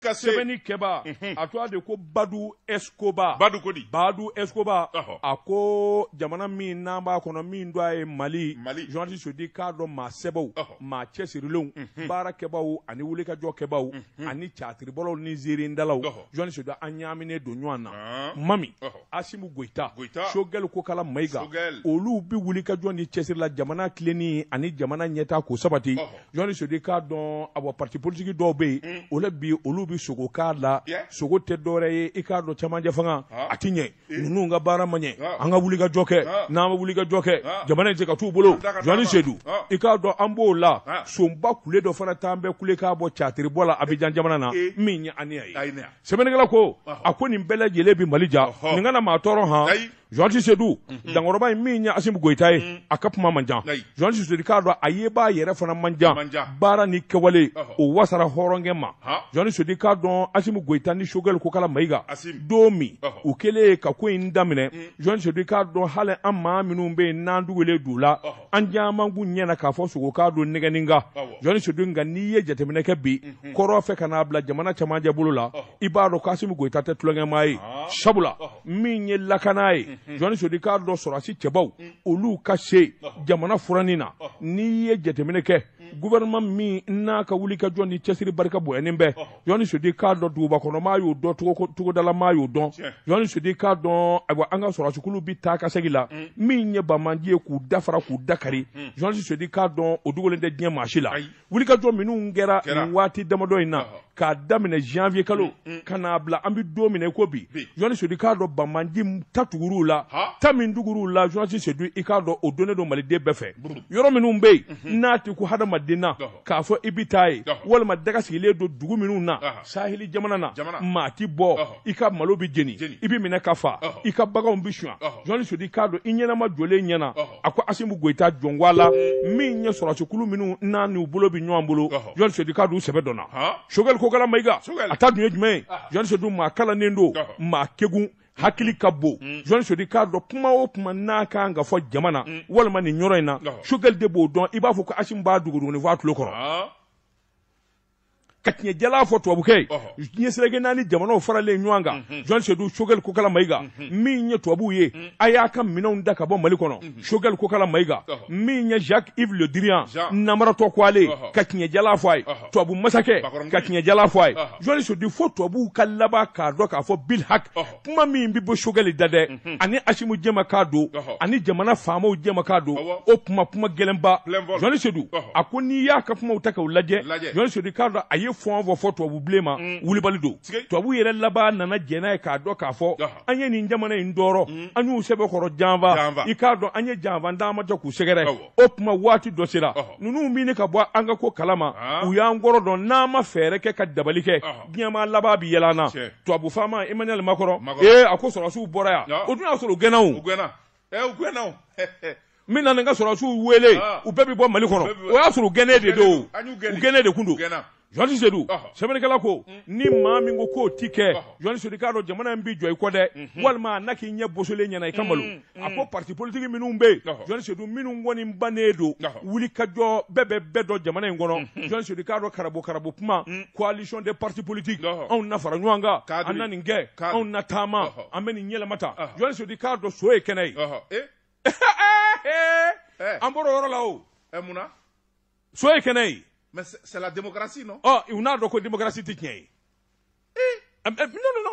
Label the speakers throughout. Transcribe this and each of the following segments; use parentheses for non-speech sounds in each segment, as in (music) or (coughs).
Speaker 1: kase sɛbɛnni kɛba a tɔgɔ de ko badu escoba badu ko di badu escoba a ko jamana min n'an b'a kɔnɔ min do a ye mali journaliste sodi k'a dɔn maa sɛbɛw maa cɛsirilenw baarakɛbaw ani wulikajɔkɛbaw ani catiribɔlaw ni zeerendalaw journaliste sodi an ɲaaminen don ɲɔgɔn na mami asimu goyita sogɛli kokala mayiga olu bi wulikajɔ ni cɛsirila jamana tilenni ani jamana ɲɛtaa ko sabati journaliste sodi k'a dɔn awɔ parti politique dɔw bɛ yen olu bi olu bɛ sogo k'a la sogo tɛ dɔwɛrɛ ye i k'a dɔn camancɛ fanga ah. a ti ɲɛ eh. ninnu ka baara ma ɲɛ ah. an ka wuli ka jɔ kɛ ah. n'an ma wuli ka jɔ kɛ jamana in se ka t'u bolo jɔnni sedu i k'a dɔn an b'o la sonba kule dɔ fana t'an bɛɛ kule k'a bɔ catiri bɔ la abijan eh. jamana na eh. min ye ani a ye sɛbɛnnikɛla ko a ko nin bɛɛ lajɛlen bɛ mali ja nin kana maa tɔɔrɔ han joan sisedu dankɔrɔba mhm. in min ye asimu goyita ye mhm. a ka kuma man jan joan sisedu k'a dɔn a ye fana man ni kɛwale o wasara hɔrɔnkɛ ma joan sisedu k'a dɔn asimu goyita ni sogɛli ko kala mayiga don min u kɛlen ka ko in daminɛ mm. joan sisedu k'a dɔn hali an maa minnu bɛ yen n'an dugulen don u la an caman k'u ɲɛna k'a fɔ sogo k'a don nɛgɛnninka joan sisedu nka n'i ye jateminɛ kɛ bi mhm. kɔrɔ fɛ ka n'a bila jamana camancɛ bolo la i b'a dɔn k'asimu goyita tɛ tulonkɛmaa jɔnni sodika dɔ sɔrɔsi cɛbaw olu ka se jamana furanin na n'i ye jateminɛ kɛ gouvernement min n'a ka wuli ka jɔn ni cɛsiri barika bonyanen bɛɛ jɔnni sodi k'a dɔn duguba kɔnɔ maa y'o dɔn cogodala maa y'o dɔn jɔnni sodi k'a dɔn ayiwa an ka sɔrɔsikulu bi taa ka segi la min ye bamanji ye k'u dafara k'u dakari jɔnni sodi k'a dɔn o dogolen tɛ diɲɛ maa si la wulikajɔ minnu kɛra nin waati damadɔ in na k'a daminɛ janvier kalo mm, mm. ka n'a bila an bɛ don min na i ko bi jɔnni sodi k'a dɔn bamandi ta la ta la jɔnsi sodi i k'a dɔn o donnen don maliden bɛɛ fɛ yɔrɔ minnu bɛ yen mhm. n'a tɛ ko hadamaden na k'a fɔ i bɛ taa yen walima daga sigilen don dugu minnu na sahili jamana na maa ti bɔ i ka malo bɛ jeni i bɛ minɛ ka fa i ka baganw bɛ suɲa jɔnni sodi k'a dɔn i ɲɛnama jɔlen ɲɛna a ko asimu goyita jɔnkɔ la mm. min ɲɛ sɔrɔsikulu minnu n'a n'u bolo bɛ ɲɔgɔn bolo jɔnni sodi k'a dɔn u sɛbɛ dɔnna sogɛli ko kokala mayiga a ta dun ye jumɛn ye ah. jɔni maa kalannen don maa kegun mm. hakili ka bon mm. jɔni sodi k'a dɔn kuma o kuma n'a kan ka fɔ jama na mm. walima nin yɔrɔ in na sokɛli de b'o dɔn i b'a fɔ ko asimu b'a duguduguni fɔ a tulo kɔrɔ ka tiɲɛjala fɔ tubabuke ɲɛsirage naani jamanaw faralen ɲɔgɔn mhm. kan jɔn sedu sogɛli kokala mayiga min ye tubabuw ye a y'a ka minɛnw da ka bɔ mali kɔnɔ sogɛli kokala mayiga min ye jacques ive le dirian namaratɔ koale ka tiɲɛjala fɔ a ye tubabu masakɛ ka tiɲɛjala fɔ a ye jɔn sedu fo tubabuw ka laban k'a dɔn k'a fɔ bil hak kuma min bɛ bɔ sogɛli da dɛ ani asimu jɛma k'a don ani jamana faamaw jɛma k'a don o kuma kuma gɛlɛnba jɔn sedu a ko n'i y'a ka kumaw ta k'u lajɛ jɔn sedu k'a dɔn a ye ye fɔn fɔ fɔ tubabu bilen ma mm. wulibali don tubabu yɛrɛ laban nana jɛn n'a ye k'a dɔn k'a fɔ an ye nin jamana in dɔrɔ mm. an y'u sɛbɛkɔrɔ janfa i k'a dɔn an ye janfa d'an majɔ k'u sɛgɛrɛ o tuma waati dɔ sera ninnu min ka bɔ an ka ko kalama u y'an kɔrɔ dɔn n'an ma fɛɛrɛ kɛ ka dabali kɛ diɲɛma laban bi yɛlɛ an na tubabu faama emmanuel makɔrɔ ee a ko sɔrɔsiw bɔra yan o dun y'a sɔrɔ u gɛnna o u gɛnna o n bɛ na nin ka sɔrɔsiw wele u bɛɛ bɛ bɔ mali kɔnɔ o y'a sɔrɔ u gɛnnen de don u gɛnnen de kun don jɔni sedu sɛbɛnnikɛla ko mm. ni maa min ko k'o ti kɛ jɔni sedu k'a dɔn jamana in bi jɔ i kɔ dɛ walima a na k'i ɲɛ bosolen ɲɛna i ka malo mm, mm. a ko pariti politigi minnu bɛ yen jɔni sedu minnu ŋɔni bannen don wuli ka jɔ bɛɛ bɛ bɛɛ dɔn jamana in kɔnɔ mhm. sedu k'a dɔn karabo karabo kuma coalition de parti politique anw na fara ɲɔgɔn kan an na nin kɛ anw na taama an sedu k'a dɔn so ye kɛnɛ ye (laughs) eh? Eh, eh, an bɔra o yɔrɔ la o so ye Mais c'est la démocratie, non Oh, il a pas de démocratie qui est. Eh? Eh, eh, non, non, non.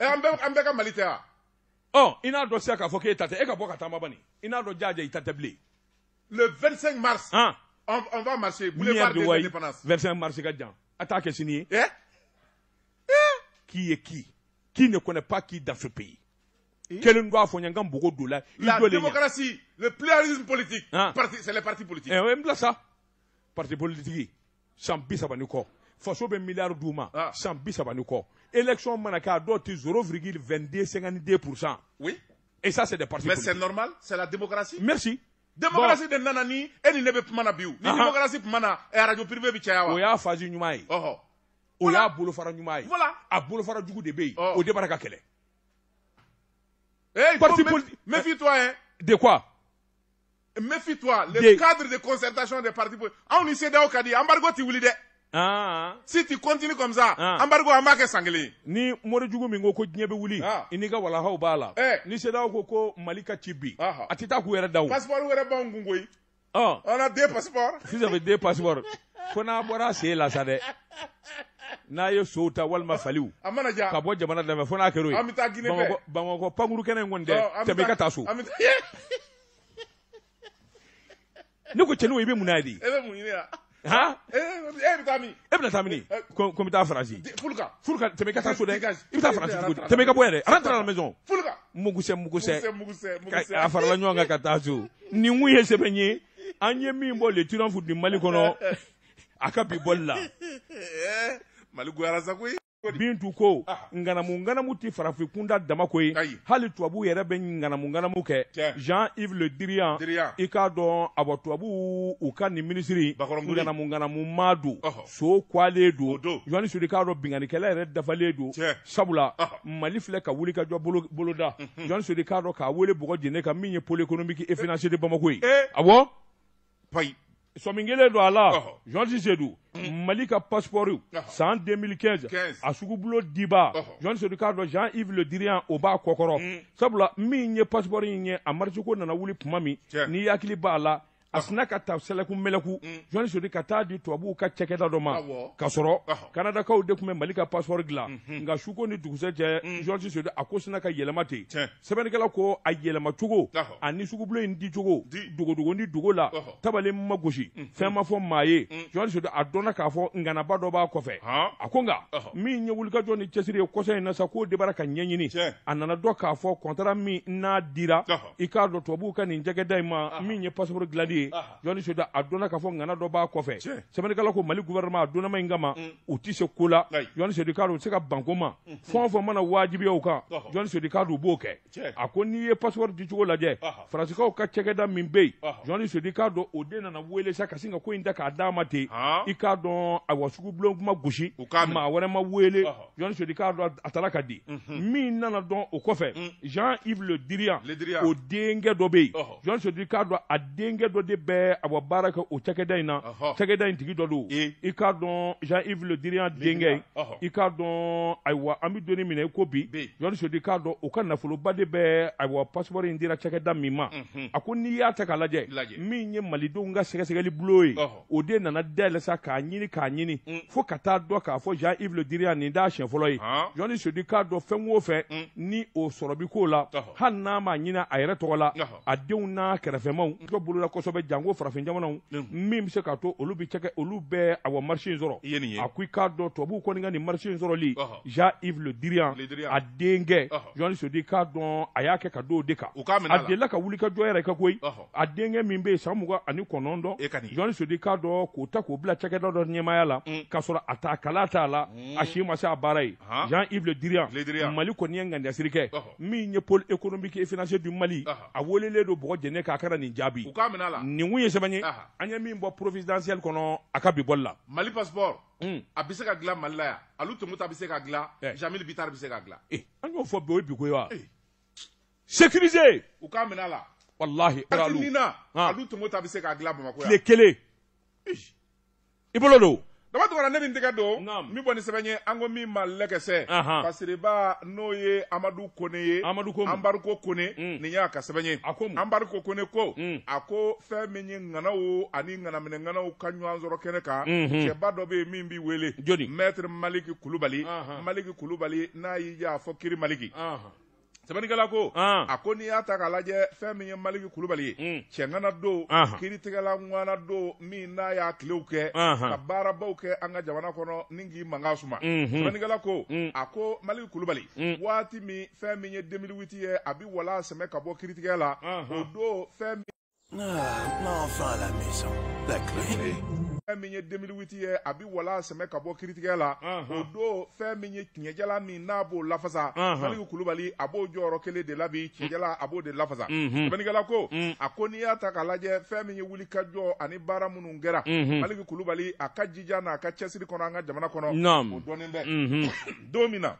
Speaker 1: Et on peut malita. Oh, il n'a pas de il qu'il a Et qu'après tâte bani. Il n'a pas de il tâte Le 25 mars. Ah. On, on va marcher. Boulevard de l'indépendance. 25 mars, gadian. Attaque signé. Eh? Eh? Qui est qui Qui ne connaît pas qui dans ce pays Quel doit faire un beaucoup de La démocratie, le pluralisme politique, ah. c'est les partis politiques. Eh, on aime ça parti politique, sans corps, Faso ben milliard d'ouma, ah. sans bisabanuko. Élection manaka doti 0,22-52%. Oui. Et ça, c'est des partis Mais c'est normal, c'est la démocratie. Merci. Démocratie de nanani, elle ne veut pmana biou. La ah ah. démocratie -huh. démocratie pmana, et radio privée bichaya. Oya fazi nyumai. Oh oh. Oya voilà. boulofara nyumai. Voilà. A boulofara djougou de bey. Oh. Ou de baraka Eh, parti politique. Méfie-toi, hein. De quoi? méfie-toi le de... cadre de concertation des partis politiques On y sait ka di embargo tu wuli ah, ah. si tu continues comme ça ah. embargo an b'a kɛ ni morijugu min ko ko diɲɛ bɛ wuli ah. Iniga wala ha ubala. eh. ni sedaw ko ko malika chibi. ci ah, ah. Atita tɛ taa k'u yɛrɛ da passeport wɛrɛ ba kun Ah. on a deux passeports vous avez deux passeports fo n'a bɔra a la sade. Na yo ye wal ma faliu. Amana ah, ah, ka Kabo jamana dafɛ fo n'a kɛr'o ye bamakɔ pankuru panguru in kɔni tɛ tɛmɛ i ka (laughs) ne eh, ko cɛnin o i bɛ mun na de. e bɛ mun ɲini yan. han e bɛ taa min. e bɛna taa min ko n bɛ taa faransi. fuluka fuluka tɛmɛ i ka taa so dɛ i bɛ taa faransi cogo di tɛmɛ i ka bɔ yɛrɛ ala taara la maison. fuluka mugusɛ mugusɛ a farala ɲɔgɔn kan ka taa so nin kun ye sɛbɛn ye an ye min bɔ le turanfu di mali kɔnɔ (laughs) a ka bi bɔli la. Eh, mali goyara sa koyi bintu ko nganamu ah. nganamu ti farafin kunda dama ko ye hali tubabu yɛrɛ bɛ nganamu nganamu kɛ jean ive le dirian i k'a dɔn a bɔ tubabu u ka nin minisiri nganamu nganamu ma don so kwalen don jɔnni sori k'a dɔn binganikɛla yɛrɛ dafalen don sabula mali filɛ ka wuli ka jɔ boloda jɔnni sori k'a dɔn k'a wele bɔgɔ jene ka min ye pole ekonomiki efinansiye de bamako ye eh. awɔ. sɔminkelen don a la jɔnsi sedu mm. mali ka pasipɔri san 2015 a sugubulo diba jɔnsi sedu k'a dɔn jean yves le dirian o b'a kɔkɔrɔ mm. sabula min ye pasipɔri in ye a marisiko nana wuli tuma min n'i hakili b'a la a sina ka ta sɛlɛku mɛlɛku mm. jɔni sori ka taa di tubabuw ka cɛkɛda dɔ ma k'a sɔrɔ kanadakaw de tun bɛ mali ka pasipɔri dilan mhm. nka suko ni dugusɛ cɛ mm. jɔnsi sori a ko sina ka yɛlɛma ten sɛbɛnnikɛla ko a yɛlɛmacogo ani sugubulo in dicogo dogodogo ni dogo la tabale ma gosi mhm. fɛn ma fɔ maa ye mm. jɔni sori a dɔnna k'a fɔ nganaba dɔ b'a kɔfɛ a ko nka min ye wulikajɔ ni cɛsiri ye kɔsɔn in na sa k'o de ka ɲɛɲini a nana dɔ k'a fɔ kɔntara min n'a dira i k'a dɔn tubabuw ka nin cɛkɛda in ma min ye pasipɔri dilali ye ye jɔnni soda a donna k'a fɔ ŋana dɔ b'a kɔfɛ sɛbɛnnikɛla ko mali gouvernement a donnama in kama mm. u tɛ se ko la jɔnni sodi se ka banko ma fɛn o fɛn mana waajibiya u kan jɔnni sodi kadɔ u b'o kɛ a ko n'i ye passeport dicogo lajɛ faransikanw ka cɛkɛda min bɛ yen jɔnni sodi kadɔ o nana wele sa ka sin ka ko in ta k'a ma i k'a a wa sugubulon kuma ma wele jɔnni sodi kadɔ a taara ka mhm. min nana don o kɔfɛ mm. jean yves le dirian o denkɛ dɔ bɛ yen jɔnni do a de bɛ a ka baara kɛ o cakɛda in na cakɛda in tigi dɔ don i k'a dɔn jean yves le dirian denkɛ i k'a dɔn ayiwa an bɛ donni min na i ko bi jɔnni sodi k'a dɔn o ka nafoloba de bɛ ayiwa passeport in dira cɛkɛda min ma a ko n'i y'a ta k'a lajɛ min ye malidenw ka sɛgɛsɛgɛli bulo ye o de nana dayɛlɛ sa k'a ɲini k'a ɲini fo ka taa dɔn k'a fɔ jean yves le dirian nin t'a siɲɛ fɔlɔ ye jɔnni sodi k'a dɔn fɛn o fɛn ni o sɔrɔbi k'o la hali n'a ma ɲini a yɛrɛ tɔgɔ la a denw n'a kɛrɛfɛmaw dɔ bolola kosɛbɛ bɛ janko farafin jamanaw min bɛ se k'a to olu bɛ cɛkɛ olu bɛɛ a wa marisi in sɔrɔ a ko i k'a dɔn tubabuw kɔni ka nin marisi in sɔrɔli Jean Yves Le Drian a denkɛ Johan Sodi k'a dɔn a y'a kɛ ka don o de kan a delila ka wulikajɔ yɛrɛ kɛ koyi a denkɛ min bɛ yen san mugan ani kɔnɔntɔn e Johan Sodi k'a dɔn k'o ta k'o bila cakɛda dɔ ɲɛmaaya la mm. k'a sɔrɔ a t'a kala t'a la mm. a si ma se a baara ye Jean Yves Le Drian Mali kɔni ye ŋaniyasiri kɛ min ye pôle économique et financier du Mali a welelen don bɔgɔ jɛnɛ k'a a kana nin jaabi Ni woye semanye, anye mi mbo provizidansyel konon akabibolla. Mali paspor, hmm. abisek agla malla ya, alout mout abisek agla, eh. jamil bitar abisek agla. E, eh, anye mou fò bowe bi kwewa. Eh. Sekurize! Ou ka menala. Wallahi, mou alou. Akin lina, alout mout abisek agla mou akoye. Kile, kile. Ij. Ibolodo. Ibolodo. dama tugara ne bi n tɛgɛ don min bɔni sɛbɛn ye an ko min ma lɛkɛsɛ kasiriba n'o ye amadu kone ye anbariko kone mm. nin y'a ka sɛbɛn ye anbariko kone ko mm. a ko fɛn min ye ŋanaw ani ŋanaminɛŋanaw ka ɲɔgɔn sɔrɔ kɛnɛ kan mhm. cɛba dɔ bɛ yen min b'i wele mɛtiri maliki kulubali maliki kulubali n'a y'i ja a fɔ kiri maliki sɛbɛnnikɛla ko ah. a ko n'i y'a ta k'a lajɛ fɛn min ye maliki kulubali ye mm. cɛŋana don kiritigɛla ŋana don min n'a y'a tilew kɛ ka baarabaw kɛ an ka jamana kɔnɔ ni k'i mankan suma mhm. sɛbɛnnikɛla ko mm. a ko maliki kulubali mm. waati min fɛn min ye denbiliwiti ye a bi wala sɛmɛ ka bɔ kiritigɛ la o don fɛn min. Ah, l'enfant la maison, la clé min ye 2008 ye a bi wala sɛmɛ ka bɔ kiritigɛ la o don fɛn min ye tiɲɛjala min n'a b'o lafasa maliku kulubali a b'o jɔyɔrɔ kelen de labi mm. tiɲɛjala a b'o de lafasa sɛbɛnnikɛla ko mm. a ko n'i y'a ta k'a lajɛ fɛn min ye wuli ka jɔ ani baara minnu kɛra maliku kulubali a ka jija n'a ka cɛsiri kɔnɔ an ka jamana kɔnɔ o dɔɔnin bɛ (coughs) don min na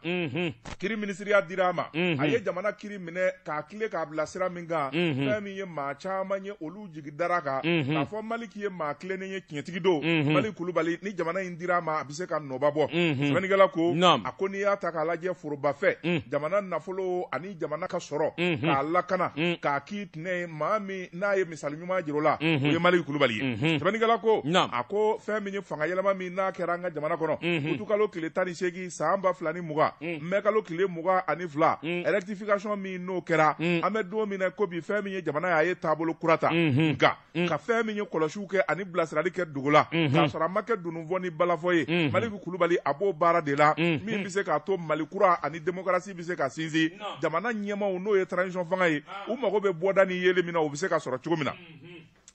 Speaker 1: kiri minisiriya dira a ma a ye jamana kiri minɛ k'a tile k'a bila sira min kan fɛn min ye maa caman ye olu jigi dara kan k'a fɔ maliki ye maa tilennen ye tiɲɛtigi don Mm-hmm. bolo mali kulubali ni jamana in dira ma a bi se ka nɔba bɔ mm-hmm. sɛbɛnnikɛla ko a ko n'i y'a ta k'a lajɛ forobafɛ mm. jamana nafolo ani jamana ka sɔrɔ mm-hmm. k'a lakana mm. k'a k'i tinɛ ye maa min n'a ye misali ɲuman jiro la o ye mali kulubali ye sɛbɛnnikɛla ko a ko fɛn min ye fanga yɛlɛma min n'a kɛra an ka jamana kɔnɔ utukalo tile tan ni seegin saan ba fila ni muga mɛkalo mm. tile muga ani fila rectification min n'o kɛra an bɛ don min na ko bi fɛn min ye jamana y'a ye taabolo kura ta nka ka fɛn min ye kɔlɔsiw kɛ ani bilasirali kɛ dugu la Mhm. k'a sɔrɔ a ma kɛ dununfɔ ni balafɔ ye mhm. maliku kulubali a b'o baara de la mhm. min bɛ se k'a to malikura ani demokarasi bɛ se ka sinsin jamana ɲɛmaw n'o ye transition fanga ye ah. u mago bɛ bɔda ni yeelen min na o bɛ se ka sɔrɔ cogo min na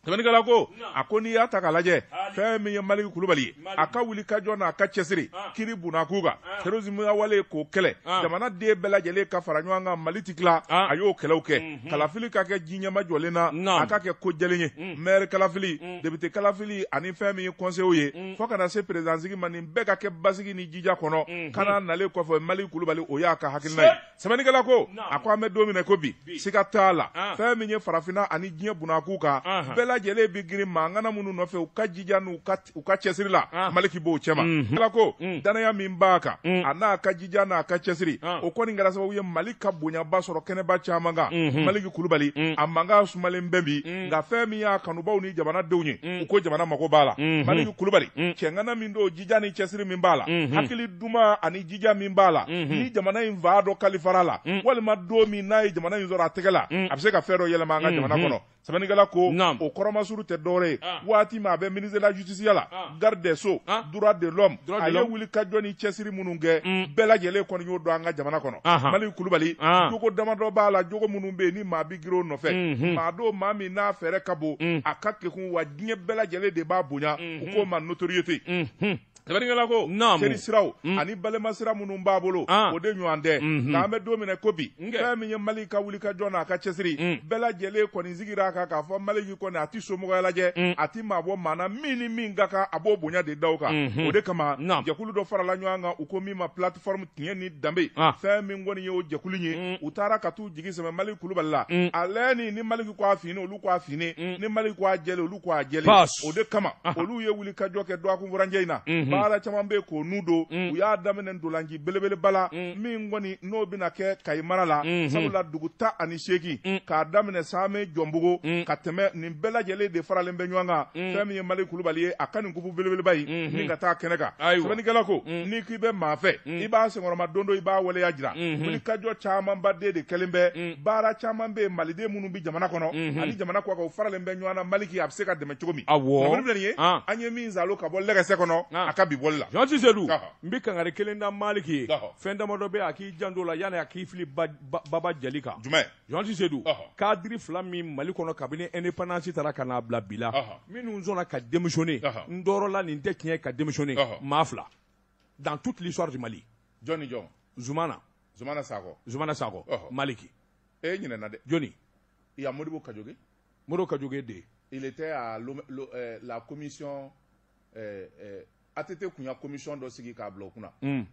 Speaker 1: tɛmɛnikɛla ko a ko n'i y'a ta k'a lajɛ fɛn min ye maliki kulubali ye a ka wuli ka jɔn n'a ka cɛsiri kiri bunna k'u kan terozimiya wale k'o kɛlɛ jamana den bɛɛ lajɛlen ka fara ɲɔgɔn kan mali ti tila a y'o kɛlɛw kɛ mhm. kalafili ka kɛ ji ɲɛma jɔlen na a ka kɛ ko jɛlen ye mɛri mm. kalafili mm. debite kalafili ani fɛn min ye kɔnsew mm. ye fɔɔ kana se perezansigi ma nin bɛɛ ka kɛ basigi ni jija kɔnɔ mhm. kana nalen kɔfɛ maliki kulubali o y'a ka hakilina ye sɛbɛnnikɛla ko a ko an bɛ don minɛ ko bi siga t'a la fɛn min ye farafina ani diɲɛ bunna k'u kan bɛɛ lajɛlen bɛ girin mankana minnu nɔfɛ u ka jija n'u ka cɛsiri la ah. maliki b'o cɛma ala mhm. ko mm. danaya min b'a kan mm. a n'a ka jija n'a ka cɛsiri ah. o kɔni kɛra sababu ye mali ka bonyaba sɔrɔ kɛnɛba caaman kan mhm. maliki kulubali mm. a manga sumalen bɛ bi nka fɛn min y'a kanubaw ni denw ye u ko jamana mago b'a la mhm. maliki kulubali cɛŋana min don jija ni cɛsiri min b'a la hakili duma ani jija min b'a la ni jamana in vaa dɔ kalifara la walima doo min n'a ye jamana in sɔrɔ a tɛgɛ la a be se ka fɛn dɔ yɛlɛma an ka jamana kɔnɔ sɛbɛnnikɛla ko o kɔrɔmasuru tɛ dɔwɛrɛ ye ah. waati min a bɛ ministre la justice la ah. garde des sceaux ah. droit de l'homme a ye wuli ni cɛsiri minnu kɛ mm. bɛɛ lajɛlen kɔni y'o don an ka jamana kɔnɔ mali kulubali jogo damadɔ b'a la jogo minnu bɛ yen ni maa bi giri o nɔfɛ mhm. maa don maa min n'a fɛɛrɛ ka bon mm. a ka kekun wa diɲɛ bɛɛ lajɛlen de b'a bonya mhm. u k'o ma notoriété mhm tabarikɛlako naamu cɛri siraw mm. ani balima sira minnu b'a bolo ah. o de ɲɔgɔn tɛ nka mhm. bɛ don min na ko bi fɛn min ye mali ka wuli ka jɔ n'a ka cɛsiri mm. bɛɛ lajɛlen kɔni sigira a kan k'a fɔ mali k'i kɔni a ti somɔgɔya lajɛ mm. a ti maa bɔ maa na min ni min ka kan a b'o bonya de da o kan mhm. o de kama jɛkulu dɔ farala ɲɔgɔn kan u ko min ma plateforme tiɲɛ ni danbe ah. fɛn min kɔni ye jɛkulu ye u taara ka t'u jigi sɛmɛ mali kulubali la ale ni ni mali ko a fini olu ni mali ko a jɛlen olu ko kama ah. olu ye wuli ka jɔ kɛ baara mm. caman be k'o nu don mm. u y'a daminɛ ndolanci belebele bala mm. min kɔni n'o bena kɛ kayi mara la mm-hmm. sabula dugu ta ani seegin k'a daminɛ saame jɔnbugo ka tɛmɛ nin bɛɛ lajɛlen de faralen bɛ ɲɔgɔn kan fɛn min ye mali kulubali ye a ka nin kubu belebeleba ye min mm-hmm. ka taa kɛnɛ kan ko n'i k'i bɛ maa fɛ i b'a sengɔrɔma don dɔ i b'a waleya jira wulikajɔ camanbaden de kɛlen bɛ baara caaman be maliden minnu bɛ jamana kɔnɔ mm-hmm. ani jamana kɔ kan u faralen bɛ ɲɔgɔn na maliki a be se ka dɛmɛ cogo min ye an ah. ye min zalo ka bɔ lɛkɛsɛ kɔnɔ ka bi bɔli la jɔn ti sedu n maliki fenda fɛn damadɔ bɛ a k'i janto la k'i fili baba jali kan jumɛn jɔn ti sedu kadiri kabine min mali kɔnɔ kabini indépendance taara ka bila bi la minnu sɔnna ka démissionner n dɔɔrɔla dans toute l'histoire du Mali jɔn ni jɔn Zumana Zumana Sakɔ Zumana Sakɔ Maliki e ɲinɛna dɛ jɔnni il y a Modibo Kajoge Modibo Kajoge de il était à euh, la commission euh, euh, ATT tun ya commission dɔ sigi k'a bila o kunna hmm.